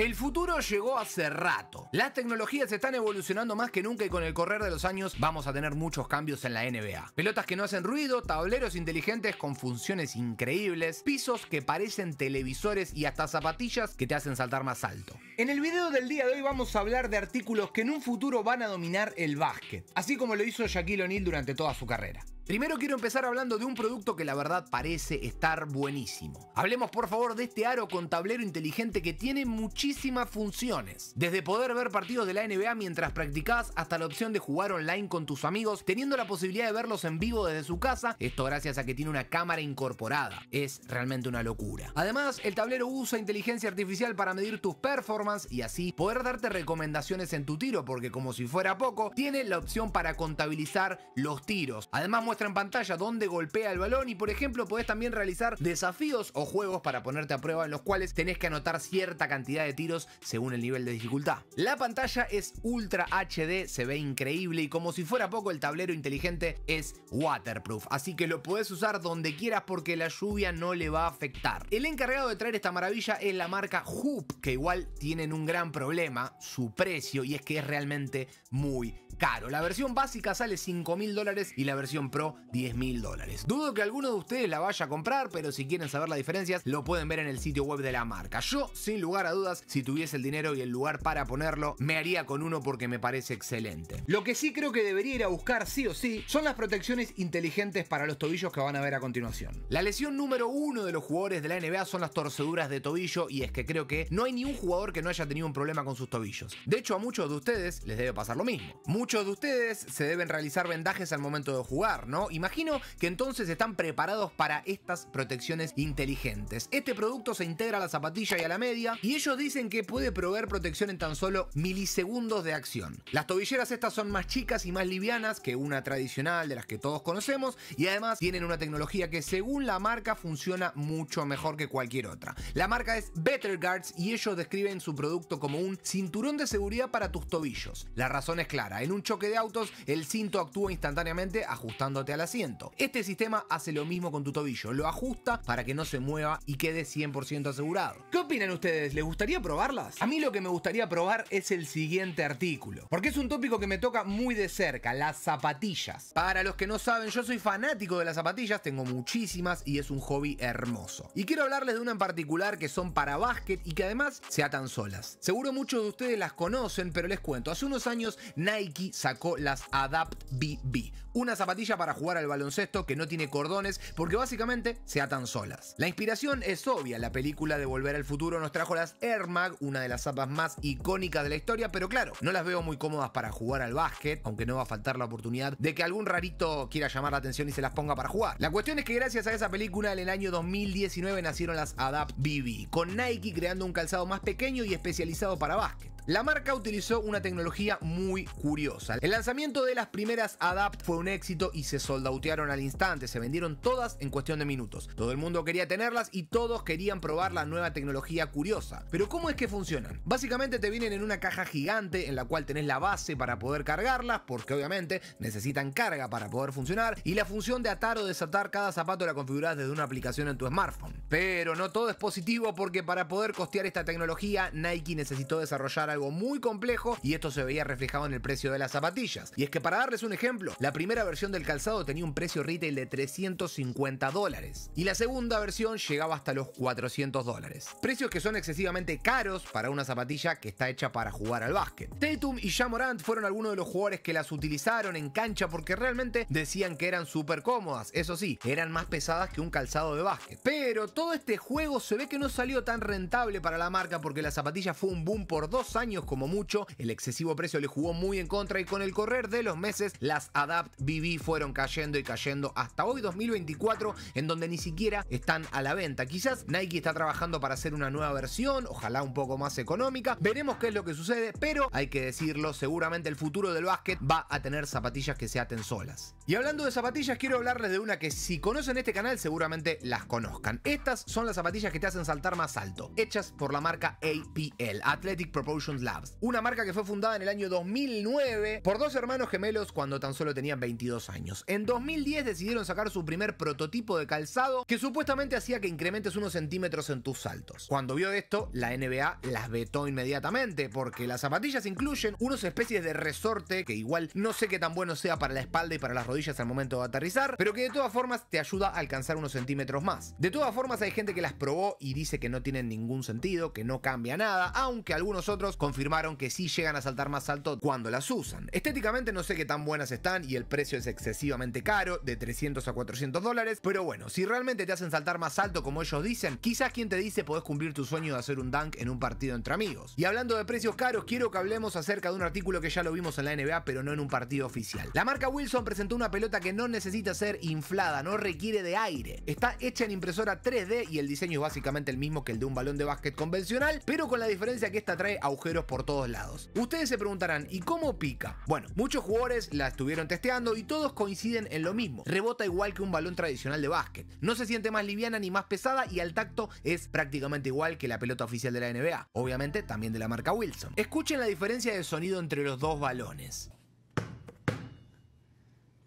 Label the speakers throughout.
Speaker 1: El futuro llegó hace rato. Las tecnologías están evolucionando más que nunca y con el correr de los años vamos a tener muchos cambios en la NBA. Pelotas que no hacen ruido, tableros inteligentes con funciones increíbles, pisos que parecen televisores y hasta zapatillas que te hacen saltar más alto. En el video del día de hoy vamos a hablar de artículos que en un futuro van a dominar el básquet, así como lo hizo Shaquille O'Neal durante toda su carrera. Primero quiero empezar hablando de un producto que la verdad parece estar buenísimo. Hablemos por favor de este aro con tablero inteligente que tiene muchísimas funciones. Desde poder ver partidos de la NBA mientras practicás hasta la opción de jugar online con tus amigos, teniendo la posibilidad de verlos en vivo desde su casa, esto gracias a que tiene una cámara incorporada. Es realmente una locura. Además, el tablero usa inteligencia artificial para medir tus performance y así poder darte recomendaciones en tu tiro, porque como si fuera poco, tiene la opción para contabilizar los tiros. Además en pantalla donde golpea el balón y por ejemplo podés también realizar desafíos o juegos para ponerte a prueba en los cuales tenés que anotar cierta cantidad de tiros según el nivel de dificultad. La pantalla es ultra HD, se ve increíble y como si fuera poco el tablero inteligente es waterproof, así que lo podés usar donde quieras porque la lluvia no le va a afectar. El encargado de traer esta maravilla es la marca Hoop, que igual tienen un gran problema, su precio, y es que es realmente muy caro. La versión básica sale 5 mil dólares y la versión pro 10 mil dólares. Dudo que alguno de ustedes la vaya a comprar, pero si quieren saber las diferencias, lo pueden ver en el sitio web de la marca. Yo, sin lugar a dudas, si tuviese el dinero y el lugar para ponerlo, me haría con uno porque me parece excelente. Lo que sí creo que debería ir a buscar sí o sí son las protecciones inteligentes para los tobillos que van a ver a continuación. La lesión número uno de los jugadores de la NBA son las torceduras de tobillo y es que creo que no hay ni un jugador que no haya tenido un problema con sus tobillos. De hecho, a muchos de ustedes les debe pasar lo mismo. Muchos de ustedes se deben realizar vendajes al momento de jugar, Imagino que entonces están preparados para estas protecciones inteligentes. Este producto se integra a la zapatilla y a la media y ellos dicen que puede proveer protección en tan solo milisegundos de acción. Las tobilleras estas son más chicas y más livianas que una tradicional de las que todos conocemos y además tienen una tecnología que según la marca funciona mucho mejor que cualquier otra. La marca es Better Guards y ellos describen su producto como un cinturón de seguridad para tus tobillos. La razón es clara, en un choque de autos el cinto actúa instantáneamente ajustando al asiento. Este sistema hace lo mismo con tu tobillo, lo ajusta para que no se mueva y quede 100% asegurado. ¿Qué opinan ustedes? ¿Les gustaría probarlas? A mí lo que me gustaría probar es el siguiente artículo, porque es un tópico que me toca muy de cerca, las zapatillas. Para los que no saben, yo soy fanático de las zapatillas, tengo muchísimas y es un hobby hermoso. Y quiero hablarles de una en particular que son para básquet y que además se atan solas. Seguro muchos de ustedes las conocen, pero les cuento, hace unos años Nike sacó las Adapt BB, una zapatilla para jugar al baloncesto que no tiene cordones porque básicamente se atan solas. La inspiración es obvia, la película de Volver al Futuro nos trajo las Air Mag, una de las zapas más icónicas de la historia, pero claro, no las veo muy cómodas para jugar al básquet, aunque no va a faltar la oportunidad de que algún rarito quiera llamar la atención y se las ponga para jugar. La cuestión es que gracias a esa película en el año 2019 nacieron las Adapt BB, con Nike creando un calzado más pequeño y especializado para básquet. La marca utilizó una tecnología muy curiosa. El lanzamiento de las primeras ADAPT fue un éxito y se soldautearon al instante, se vendieron todas en cuestión de minutos. Todo el mundo quería tenerlas y todos querían probar la nueva tecnología curiosa. Pero ¿cómo es que funcionan? Básicamente te vienen en una caja gigante en la cual tenés la base para poder cargarlas, porque obviamente necesitan carga para poder funcionar, y la función de atar o desatar cada zapato la configurás desde una aplicación en tu smartphone. Pero no todo es positivo porque para poder costear esta tecnología Nike necesitó desarrollar algo muy complejo y esto se veía reflejado en el precio de las zapatillas. Y es que para darles un ejemplo, la primera versión del calzado tenía un precio retail de 350 dólares y la segunda versión llegaba hasta los 400 dólares. Precios que son excesivamente caros para una zapatilla que está hecha para jugar al básquet. Tatum y Jamorant fueron algunos de los jugadores que las utilizaron en cancha porque realmente decían que eran súper cómodas, eso sí, eran más pesadas que un calzado de básquet. Pero todo este juego se ve que no salió tan rentable para la marca porque la zapatilla fue un boom por dos años como mucho, el excesivo precio le jugó muy en contra y con el correr de los meses las Adapt BB fueron cayendo y cayendo hasta hoy 2024 en donde ni siquiera están a la venta. Quizás Nike está trabajando para hacer una nueva versión, ojalá un poco más económica, veremos qué es lo que sucede, pero hay que decirlo, seguramente el futuro del básquet va a tener zapatillas que se aten solas. Y hablando de zapatillas, quiero hablarles de una que si conocen este canal seguramente las conozcan. Estas son las zapatillas que te hacen saltar más alto, hechas por la marca APL, Athletic Propulsion Labs, una marca que fue fundada en el año 2009 por dos hermanos gemelos cuando tan solo tenían 22 años. En 2010 decidieron sacar su primer prototipo de calzado que supuestamente hacía que incrementes unos centímetros en tus saltos. Cuando vio esto, la NBA las vetó inmediatamente porque las zapatillas incluyen unos especies de resorte que igual no sé qué tan bueno sea para la espalda y para las rodillas al momento de aterrizar, pero que de todas formas te ayuda a alcanzar unos centímetros más. De todas formas hay gente que las probó y dice que no tienen ningún sentido, que no cambia nada, aunque algunos otros confirmaron que sí llegan a saltar más alto cuando las usan. Estéticamente no sé qué tan buenas están y el precio es excesivamente caro, de 300 a 400 dólares, pero bueno, si realmente te hacen saltar más alto como ellos dicen, quizás quien te dice podés cumplir tu sueño de hacer un dunk en un partido entre amigos. Y hablando de precios caros, quiero que hablemos acerca de un artículo que ya lo vimos en la NBA, pero no en un partido oficial. La marca Wilson presentó una pelota que no necesita ser inflada, no requiere de aire. Está hecha en impresora 3D y el diseño es básicamente el mismo que el de un balón de básquet convencional, pero con la diferencia que esta trae agujeros por todos lados. Ustedes se preguntarán, ¿y cómo pica? Bueno, muchos jugadores la estuvieron testeando y todos coinciden en lo mismo. Rebota igual que un balón tradicional de básquet. No se siente más liviana ni más pesada y al tacto es prácticamente igual que la pelota oficial de la NBA. Obviamente también de la marca Wilson. Escuchen la diferencia de sonido entre los dos balones.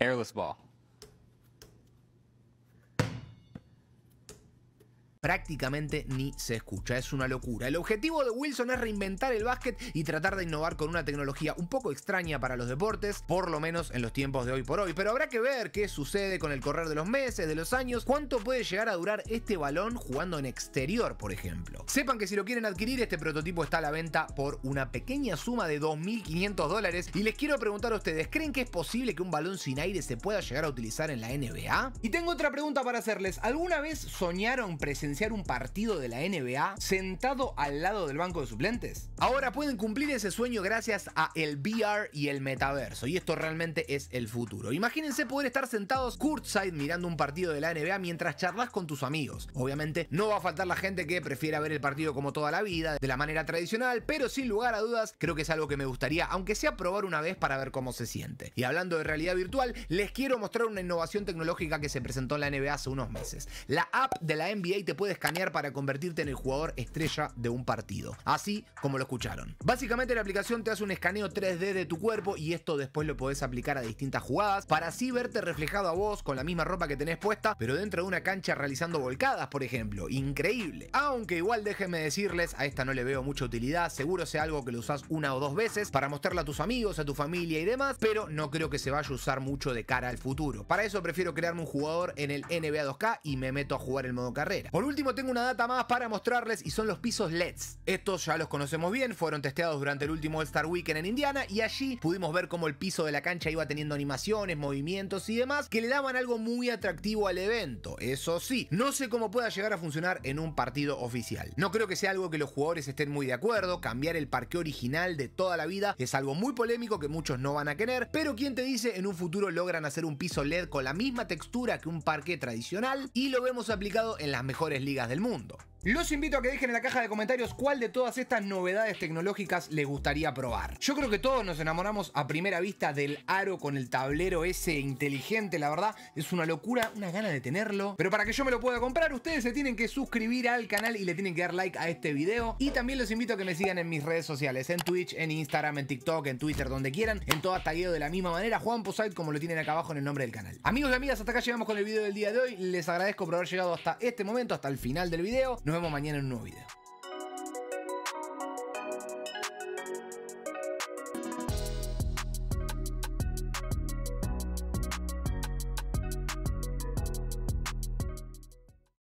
Speaker 1: Airless ball. prácticamente ni se escucha. Es una locura. El objetivo de Wilson es reinventar el básquet y tratar de innovar con una tecnología un poco extraña para los deportes, por lo menos en los tiempos de hoy por hoy. Pero habrá que ver qué sucede con el correr de los meses, de los años, cuánto puede llegar a durar este balón jugando en exterior, por ejemplo. Sepan que si lo quieren adquirir, este prototipo está a la venta por una pequeña suma de 2.500 dólares. Y les quiero preguntar a ustedes, ¿creen que es posible que un balón sin aire se pueda llegar a utilizar en la NBA? Y tengo otra pregunta para hacerles. ¿Alguna vez soñaron presenciar un partido de la NBA sentado al lado del banco de suplentes? Ahora pueden cumplir ese sueño gracias a el VR y el metaverso, y esto realmente es el futuro. Imagínense poder estar sentados courtside mirando un partido de la NBA mientras charlas con tus amigos. Obviamente no va a faltar la gente que prefiera ver el partido como toda la vida, de la manera tradicional, pero sin lugar a dudas creo que es algo que me gustaría, aunque sea probar una vez para ver cómo se siente. Y hablando de realidad virtual, les quiero mostrar una innovación tecnológica que se presentó en la NBA hace unos meses. La app de la NBA te puede escanear para convertirte en el jugador estrella de un partido. Así como lo escucharon. Básicamente la aplicación te hace un escaneo 3D de tu cuerpo y esto después lo podés aplicar a distintas jugadas para así verte reflejado a vos con la misma ropa que tenés puesta, pero dentro de una cancha realizando volcadas, por ejemplo. Increíble. Aunque igual déjenme decirles, a esta no le veo mucha utilidad, seguro sea algo que lo usas una o dos veces para mostrarla a tus amigos, a tu familia y demás, pero no creo que se vaya a usar mucho de cara al futuro. Para eso prefiero crearme un jugador en el NBA 2K y me meto a jugar el modo carrera. Por último, último tengo una data más para mostrarles y son los pisos LEDs. Estos ya los conocemos bien, fueron testeados durante el último All Star Weekend en Indiana y allí pudimos ver cómo el piso de la cancha iba teniendo animaciones, movimientos y demás que le daban algo muy atractivo al evento. Eso sí, no sé cómo pueda llegar a funcionar en un partido oficial. No creo que sea algo que los jugadores estén muy de acuerdo, cambiar el parque original de toda la vida es algo muy polémico que muchos no van a querer, pero quién te dice en un futuro logran hacer un piso LED con la misma textura que un parque tradicional y lo vemos aplicado en las mejores ligas del mundo. Los invito a que dejen en la caja de comentarios cuál de todas estas novedades tecnológicas les gustaría probar. Yo creo que todos nos enamoramos a primera vista del aro con el tablero ese inteligente, la verdad, es una locura, una gana de tenerlo. Pero para que yo me lo pueda comprar, ustedes se tienen que suscribir al canal y le tienen que dar like a este video. Y también los invito a que me sigan en mis redes sociales, en Twitch, en Instagram, en TikTok, en Twitter, donde quieran, en todas tagueo de la misma manera, Juan Posait como lo tienen acá abajo en el nombre del canal. Amigos y amigas, hasta acá llegamos con el video del día de hoy. Les agradezco por haber llegado hasta este momento, hasta el final del video. Nos vemos mañana en un nuevo video.